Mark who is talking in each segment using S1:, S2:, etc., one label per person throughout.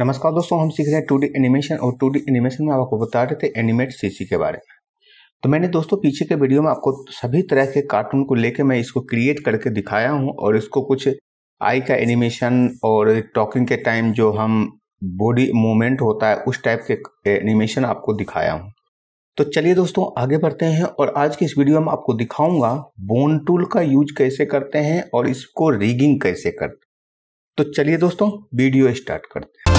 S1: नमस्कार दोस्तों हम सीख रहे हैं टू डी एनिमेशन और टू डी एनिमेशन में आपको बता रहे थे एनिमेट सीसी के बारे में तो मैंने दोस्तों पीछे के वीडियो में आपको सभी तरह के कार्टून को लेके मैं इसको क्रिएट करके दिखाया हूँ और इसको कुछ आई का एनिमेशन और टॉकिंग के टाइम जो हम बॉडी मूवमेंट होता है उस टाइप के एनिमेशन आपको दिखाया हूँ तो चलिए दोस्तों आगे बढ़ते हैं और आज के इस वीडियो में आपको दिखाऊंगा बोन टूल का यूज कैसे करते हैं और इसको रीगिंग कैसे करते हैं तो चलिए दोस्तों वीडियो स्टार्ट करते हैं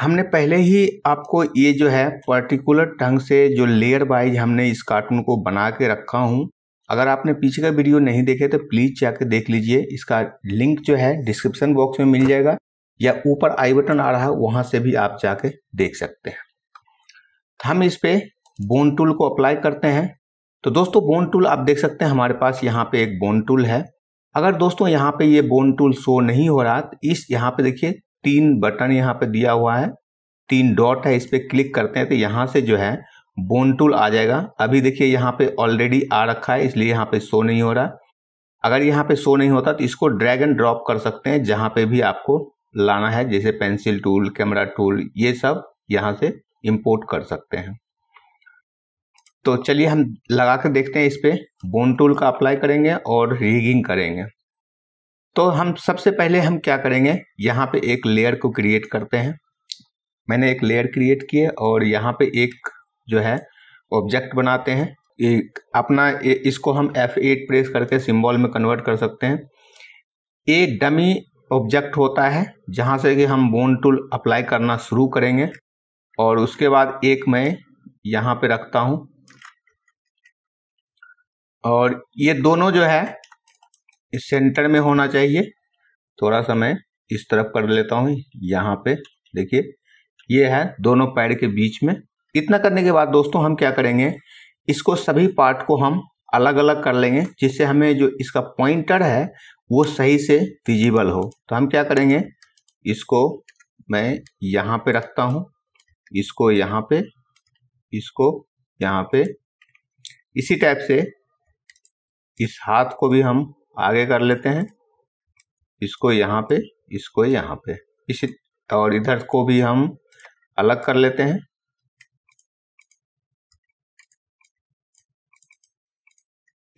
S1: हमने पहले ही आपको ये जो है पर्टिकुलर ढंग से जो लेयर वाइज हमने इस कार्टून को बना के रखा हूँ अगर आपने पीछे का वीडियो नहीं देखे तो प्लीज़ जाके देख लीजिए इसका लिंक जो है डिस्क्रिप्शन बॉक्स में मिल जाएगा या ऊपर आई बटन आ रहा है वहाँ से भी आप जाके देख सकते हैं हम इस पर बोन टूल को अप्लाई करते हैं तो दोस्तों बोन टूल आप देख सकते हैं हमारे पास यहाँ पे एक बोन टूल है अगर दोस्तों यहाँ पे ये बोन टूल शो नहीं हो रहा तो इस यहाँ पे देखिए तीन बटन यहाँ पे दिया हुआ है तीन डॉट है इस पर क्लिक करते हैं तो यहाँ से जो है बोन टूल आ जाएगा अभी देखिए यहाँ पे ऑलरेडी आ रखा है इसलिए यहाँ पे शो नहीं हो रहा अगर यहाँ पे शो नहीं होता तो इसको ड्रैग एंड ड्रॉप कर सकते हैं जहाँ पे भी आपको लाना है जैसे पेंसिल टूल कैमरा टूल ये सब यहाँ से इम्पोर्ट कर सकते हैं तो चलिए हम लगा कर देखते हैं इस पर बोन टूल का अप्लाई करेंगे और रिगिंग करेंगे तो हम सबसे पहले हम क्या करेंगे यहाँ पे एक लेयर को क्रिएट करते हैं मैंने एक लेयर क्रिएट किए और यहाँ पे एक जो है ऑब्जेक्ट बनाते हैं एक अपना इसको हम F8 प्रेस करके सिंबल में कन्वर्ट कर सकते हैं एक डमी ऑब्जेक्ट होता है जहाँ से कि हम बोन टूल अप्लाई करना शुरू करेंगे और उसके बाद एक मैं यहाँ पे रखता हूँ और ये दोनों जो है इस सेंटर में होना चाहिए थोड़ा सा मैं इस तरफ कर लेता हूँ यहाँ पे देखिए ये है दोनों पैर के बीच में इतना करने के बाद दोस्तों हम क्या करेंगे इसको सभी पार्ट को हम अलग अलग कर लेंगे जिससे हमें जो इसका पॉइंटर है वो सही से विजिबल हो तो हम क्या करेंगे इसको मैं यहाँ पे रखता हूँ इसको यहाँ पे इसको यहाँ पे इसी टाइप से इस हाथ को भी हम आगे कर लेते हैं इसको यहाँ पे इसको यहाँ पे इसी और इधर को भी हम अलग कर लेते हैं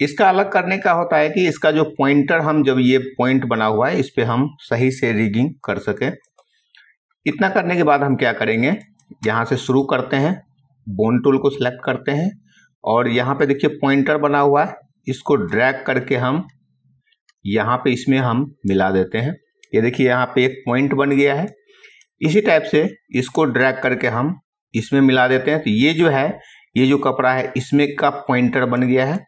S1: इसका अलग करने का होता है कि इसका जो पॉइंटर हम जब ये पॉइंट बना हुआ है इस पर हम सही से रिगिंग कर सकें इतना करने के बाद हम क्या करेंगे यहाँ से शुरू करते हैं बोन टूल को सिलेक्ट करते हैं और यहाँ पे देखिए पॉइंटर बना हुआ है इसको ड्रैग करके हम यहाँ पे इसमें हम मिला देते हैं ये देखिए यहाँ पे एक पॉइंट बन गया है इसी टाइप से इसको ड्रैग करके हम इसमें मिला देते हैं तो ये जो है ये जो कपड़ा है इसमें का पॉइंटर बन गया है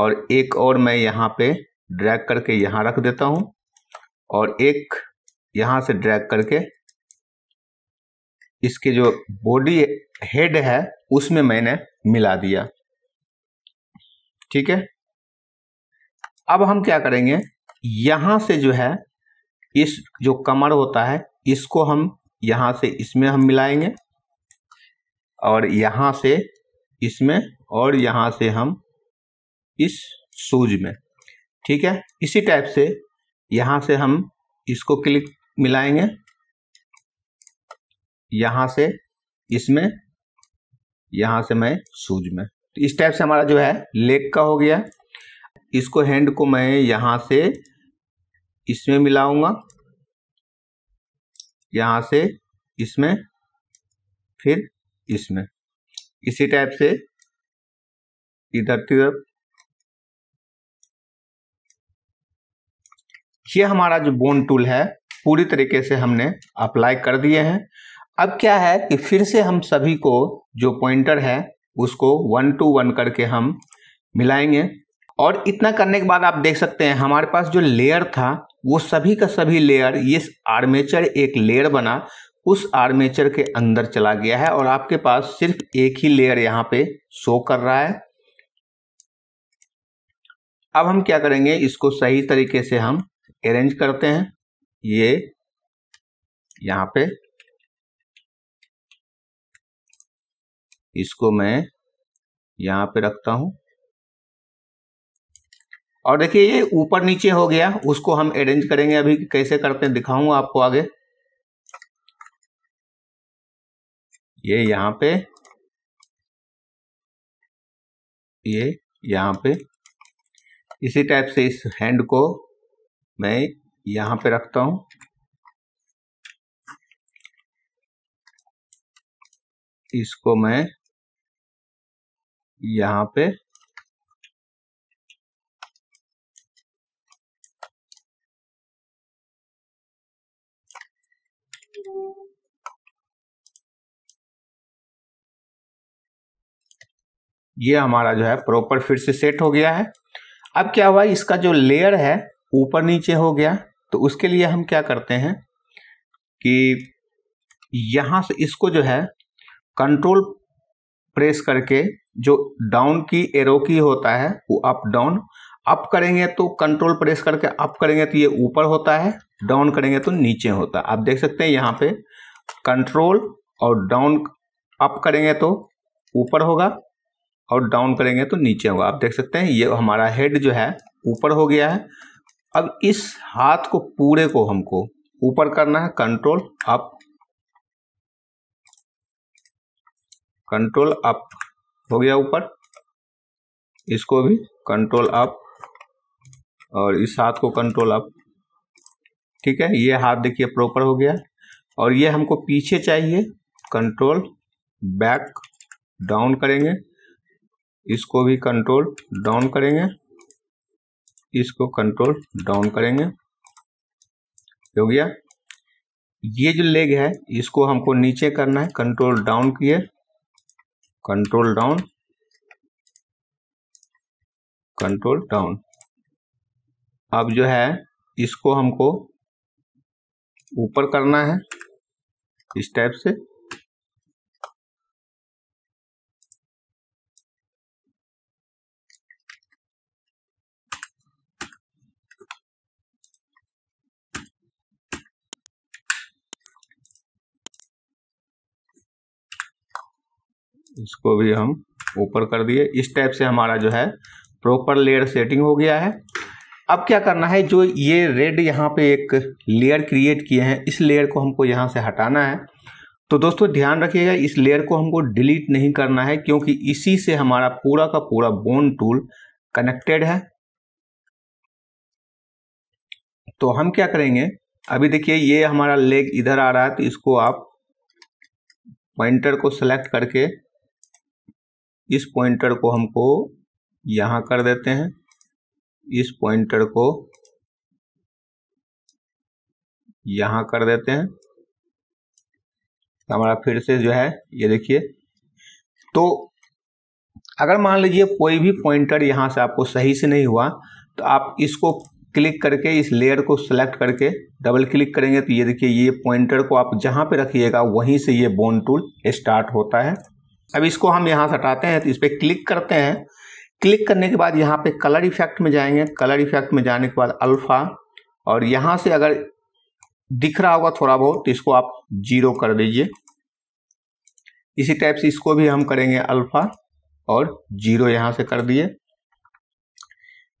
S1: और एक और मैं यहाँ पे ड्रैग करके यहाँ रख देता हूँ और एक यहाँ से ड्रैग करके इसके जो बॉडी हेड है उसमें मैंने मिला दिया ठीक है अब हम क्या करेंगे यहाँ से जो है इस जो कमर होता है इसको हम यहाँ से इसमें हम मिलाएंगे और यहाँ से इसमें और यहाँ से हम इस सूज में ठीक है इसी टाइप से यहाँ से हम इसको क्लिक मिलाएंगे यहाँ से इसमें यहाँ से मैं शूज में तो इस टाइप से हमारा जो है लेग का हो गया इसको हैंड को मैं यहाँ से इसमें मिलाऊंगा यहाँ से
S2: इसमें फिर इसमें इसी टाइप से
S1: इधर तिधर ये हमारा जो बोन टूल है पूरी तरीके से हमने अप्लाई कर दिए हैं अब क्या है कि फिर से हम सभी को जो पॉइंटर है उसको वन टू वन करके हम मिलाएंगे और इतना करने के बाद आप देख सकते हैं हमारे पास जो लेयर था वो सभी का सभी लेयर ये आर्मेचर एक लेयर बना उस आर्मेचर के अंदर चला गया है और आपके पास सिर्फ एक ही लेयर यहाँ पे शो कर रहा है अब हम क्या करेंगे इसको सही तरीके से हम
S2: अरेंज करते हैं ये यहाँ पे इसको मैं यहां पे रखता हूं
S1: और देखिए ये ऊपर नीचे हो गया उसको हम अरेंज करेंगे अभी कैसे करते हैं दिखाऊंगा आपको आगे
S2: ये यहां पे ये यहां पे इसी टाइप से इस हैंड को मैं यहां पे रखता हूं इसको मैं यहां पे ये हमारा जो है
S1: प्रॉपर फिर से सेट हो गया है अब क्या हुआ इसका जो लेयर है ऊपर नीचे हो गया तो उसके लिए हम क्या करते हैं कि यहां से इसको जो है कंट्रोल प्रेस करके जो डाउन की एरो की होता है वो अप डाउन अप करेंगे तो कंट्रोल प्रेस करके अप करेंगे तो ये ऊपर होता है डाउन करेंगे तो नीचे होता है आप देख सकते हैं यहाँ पे कंट्रोल और डाउन अप करेंगे तो ऊपर होगा और डाउन करेंगे तो नीचे होगा आप देख सकते हैं ये हमारा हेड जो है ऊपर हो गया है अब इस हाथ को पूरे को हमको ऊपर करना है कंट्रोल अप
S2: कंट्रोल अप हो गया ऊपर
S1: इसको भी कंट्रोल अप और इस हाथ को कंट्रोल अप ठीक है ये हाथ देखिए प्रॉपर हो गया और ये हमको पीछे चाहिए कंट्रोल बैक डाउन करेंगे इसको भी कंट्रोल डाउन करेंगे इसको कंट्रोल डाउन करेंगे हो गया ये जो लेग है इसको हमको नीचे करना है कंट्रोल डाउन किए control down
S2: कंट्रोल डाउन अब जो है इसको हमको ऊपर करना है इस टाइप से
S1: इसको भी हम ऊपर कर दिए इस टाइप से हमारा जो है प्रॉपर लेयर सेटिंग हो गया है अब क्या करना है जो ये रेड यहाँ पे एक लेयर क्रिएट किए हैं इस लेयर को हमको यहाँ से हटाना है तो दोस्तों ध्यान रखिएगा इस लेयर को हमको डिलीट नहीं करना है क्योंकि इसी से हमारा पूरा का पूरा बोन टूल कनेक्टेड है तो हम क्या करेंगे अभी देखिए ये हमारा लेग इधर आ रहा है तो इसको आप पॉइंटर को सेलेक्ट करके इस पॉइंटर को हमको यहां कर देते हैं इस पॉइंटर को
S2: यहां कर देते हैं हमारा फिर
S1: से जो है ये देखिए तो अगर मान लीजिए कोई भी पॉइंटर यहाँ से आपको सही से नहीं हुआ तो आप इसको क्लिक करके इस लेयर को सिलेक्ट करके डबल क्लिक करेंगे तो ये देखिए ये पॉइंटर को आप जहां पे रखिएगा वहीं से ये बोन टूल स्टार्ट होता है अब इसको हम यहाँ से हटाते हैं तो इस पर क्लिक करते हैं क्लिक करने के बाद यहाँ पे कलर इफेक्ट में जाएंगे कलर इफेक्ट में जाने के बाद अल्फ़ा और यहाँ से अगर दिख रहा होगा थोड़ा बहुत तो इसको आप जीरो कर दीजिए इसी टाइप से इसको भी हम करेंगे अल्फ़ा और जीरो यहाँ से कर दिए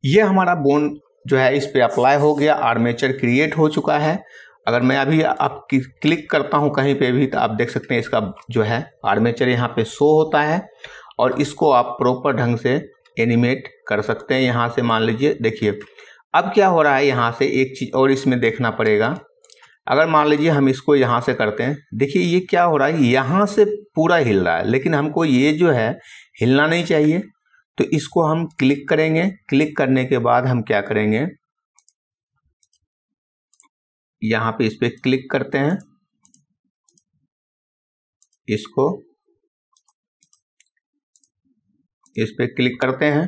S1: ये हमारा बोन जो है इस पर अप्लाई हो गया आर्मेचर क्रिएट हो चुका है अगर मैं अभी आप क्लिक करता हूँ कहीं पे भी तो आप देख सकते हैं इसका जो है आर्मेचर यहाँ पे शो होता है और इसको आप प्रॉपर ढंग से एनिमेट कर सकते हैं यहाँ से मान लीजिए देखिए अब क्या हो रहा है यहाँ से एक चीज़ और इसमें देखना पड़ेगा अगर मान लीजिए हम इसको यहाँ से करते हैं देखिए ये क्या हो रहा है यहाँ से पूरा हिल रहा है लेकिन हमको ये जो है हिलना नहीं चाहिए तो इसको हम क्लिक करेंगे क्लिक करने के बाद हम क्या करेंगे यहां पे इस पर क्लिक करते हैं
S2: इसको इस पर क्लिक करते
S1: हैं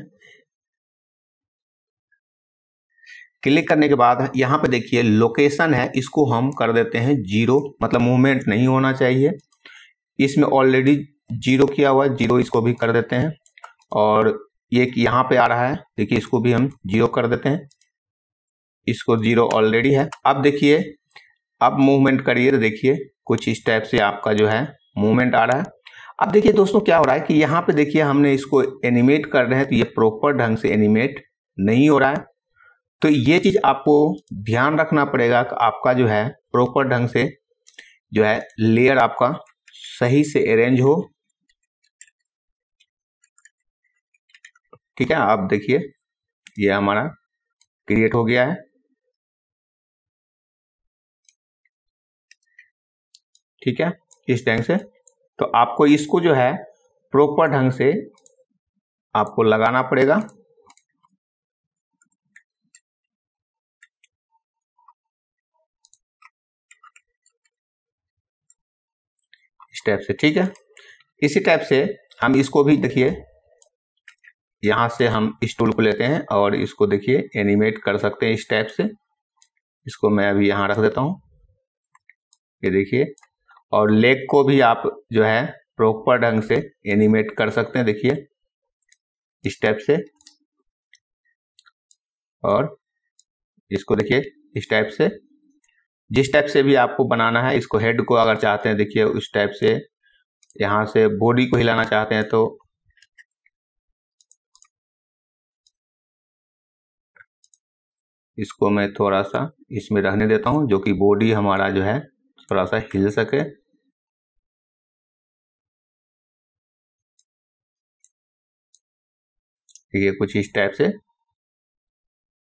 S1: क्लिक करने के बाद यहां पे देखिए लोकेशन है इसको हम कर देते हैं जीरो मतलब मूवमेंट नहीं होना चाहिए इसमें ऑलरेडी जीरो किया हुआ है जीरो इसको भी कर देते हैं और ये यह यहाँ पे आ रहा है देखिए इसको भी हम जीरो कर देते हैं इसको जीरो ऑलरेडी है अब देखिए अब मूवमेंट करिए तो देखिए कुछ इस टाइप से आपका जो है मूवमेंट आ रहा है अब देखिए दोस्तों क्या हो रहा है कि यहाँ पे देखिए हमने इसको एनिमेट कर रहे हैं तो ये प्रॉपर ढंग से एनिमेट नहीं हो रहा है तो ये चीज़ आपको ध्यान रखना पड़ेगा कि आपका जो है प्रॉपर ढंग से जो है लेयर आपका सही से अरेंज हो
S2: ठीक है आप देखिए ये हमारा क्रिएट हो गया है ठीक है इस ढंग से तो आपको इसको जो है प्रॉपर ढंग से आपको लगाना पड़ेगा इस
S1: टाइप से ठीक है इसी टाइप से हम इसको भी देखिए यहां से हम इस टूल को लेते हैं और इसको देखिए एनिमेट कर सकते हैं इस टाइप से इसको मैं अभी यहां रख देता हूं ये देखिए और लेग को भी आप जो है प्रॉपर ढंग से एनिमेट कर सकते हैं देखिए इस टाइप से और इसको देखिए इस टाइप से जिस टाइप से भी आपको बनाना है इसको हेड को अगर चाहते हैं देखिए उस टाइप से यहाँ से बॉडी को हिलाना चाहते हैं तो
S2: इसको मैं थोड़ा सा इसमें रहने देता हूँ जो कि बॉडी हमारा जो है थोड़ा सा हिल सके
S1: ठीक है कुछ इस टाइप से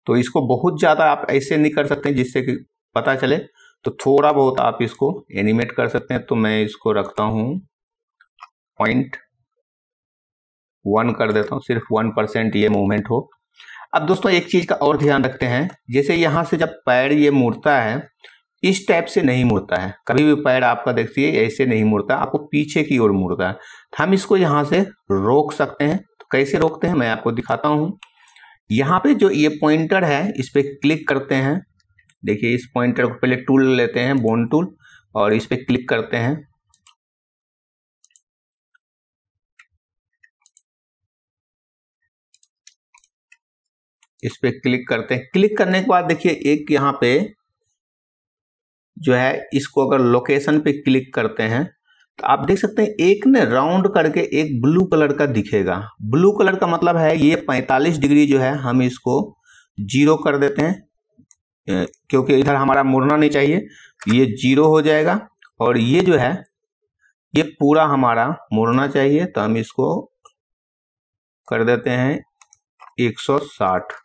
S1: तो इसको बहुत ज़्यादा आप ऐसे नहीं कर सकते जिससे कि पता चले तो थोड़ा बहुत आप इसको एनिमेट कर सकते हैं तो मैं इसको रखता हूँ पॉइंट वन कर देता हूँ सिर्फ वन परसेंट ये मूवमेंट हो अब दोस्तों एक चीज़ का और ध्यान रखते हैं जैसे यहाँ से जब पैर ये मुड़ता है इस टाइप से नहीं मुड़ता है कभी भी पैर आपका देखती है ऐसे नहीं मुड़ता आपको पीछे की ओर मुड़ता है हम इसको यहाँ से रोक सकते हैं कैसे रोकते हैं मैं आपको दिखाता हूँ यहाँ पे जो ये पॉइंटर है इस पर क्लिक करते हैं देखिए इस पॉइंटर को पहले टूल लेते हैं बोन टूल और इस पर क्लिक करते हैं इस पर क्लिक करते हैं क्लिक करने के बाद देखिए एक यहाँ पे जो है इसको अगर लोकेशन पे क्लिक करते हैं तो आप देख सकते हैं एक ने राउंड करके एक ब्लू कलर का दिखेगा ब्लू कलर का मतलब है ये 45 डिग्री जो है हम इसको जीरो कर देते हैं क्योंकि इधर हमारा मुड़ना नहीं चाहिए ये जीरो हो जाएगा और ये जो है ये पूरा हमारा मुड़ना चाहिए तो हम इसको कर देते हैं 160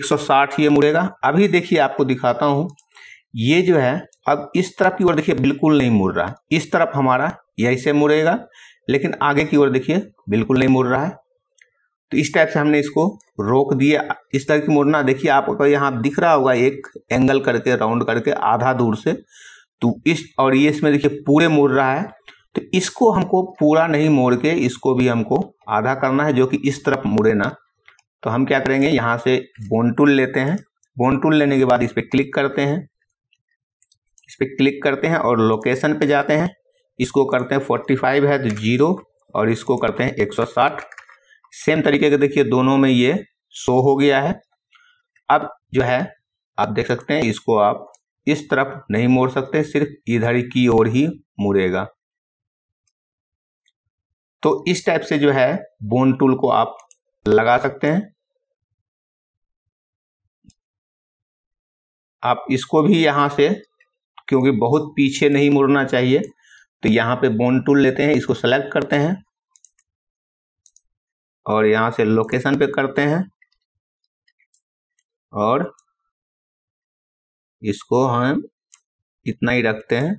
S1: 160 ये मुड़ेगा अभी देखिए आपको दिखाता हूँ ये जो है अब इस तरफ की ओर देखिए बिल्कुल नहीं मुड़ रहा इस तरफ हमारा यही से मुड़ेगा लेकिन आगे की ओर देखिए बिल्कुल नहीं मुड़ रहा है तो इस टाइप से हमने इसको रोक दिया इस तरह की मुड़ना देखिए आपको तो यहाँ दिख रहा होगा एक एंगल करके राउंड करके आधा दूर से तो इस और ये इसमें देखिए पूरे मुड़ रहा है तो इसको हमको पूरा नहीं मोड़ के इसको भी हमको आधा करना है जो कि इस तरफ मुड़े ना तो हम क्या करेंगे यहाँ से बोन टूल लेते हैं बोन टूल लेने के बाद इस पर क्लिक करते हैं इस पर क्लिक करते हैं और लोकेशन पे जाते हैं इसको करते हैं 45 है तो जीरो और इसको करते हैं 160 सेम तरीके के देखिए दोनों में ये शो हो गया है अब जो है आप देख सकते हैं इसको आप इस तरफ नहीं मोड़ सकते सिर्फ इधर की ओर ही मुड़ेगा तो इस टाइप से जो है बोन टूल को आप
S2: लगा सकते हैं
S1: आप इसको भी यहां से क्योंकि बहुत पीछे नहीं मुड़ना चाहिए तो यहाँ पे बोन टूल लेते हैं इसको सेलेक्ट करते हैं और यहाँ से
S2: लोकेशन पे करते हैं और इसको हम इतना ही रखते हैं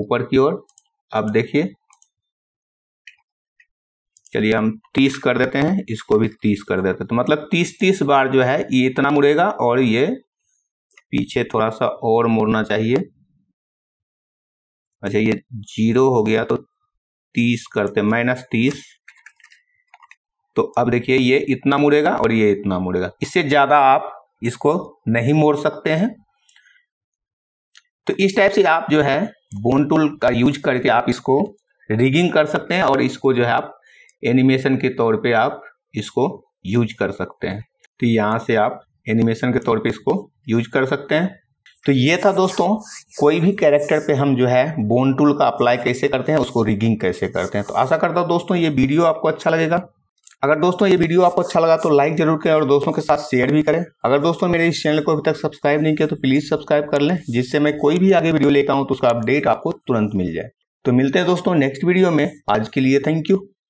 S2: ऊपर
S1: की ओर अब देखिए चलिए हम तीस कर देते हैं इसको भी तीस कर देते हैं तो मतलब तीस तीस बार जो है ये इतना मुड़ेगा और ये पीछे थोड़ा सा और मोड़ना चाहिए अच्छा ये जीरो हो गया तो तीस करते माइनस तीस तो अब देखिए ये इतना मुड़ेगा और ये इतना मुड़ेगा इससे ज़्यादा आप इसको नहीं मोड़ सकते हैं तो इस टाइप से आप जो है बोन टूल का यूज करके आप इसको रिगिंग कर सकते हैं और इसको जो है आप एनिमेशन के तौर पे आप इसको यूज कर सकते हैं तो यहाँ से आप एनिमेशन के तौर पे इसको यूज कर सकते हैं तो ये था दोस्तों कोई भी कैरेक्टर पे हम जो है बोन टूल का अप्लाई कैसे करते हैं उसको रिगिंग कैसे करते हैं तो आशा करता हूँ दोस्तों ये वीडियो आपको अच्छा लगेगा अगर दोस्तों ये वीडियो आपको अच्छा लगा तो लाइक जरूर करें और दोस्तों के साथ शेयर भी करें अगर दोस्तों मेरे इस चैनल को अभी तक सब्सक्राइब नहीं किया तो प्लीज़ सब्सक्राइब कर लें जिससे मैं कोई भी आगे वीडियो लेकर आऊँ तो उसका अपडेट आपको तुरंत मिल जाए तो मिलते हैं दोस्तों नेक्स्ट वीडियो में आज के लिए थैंक यू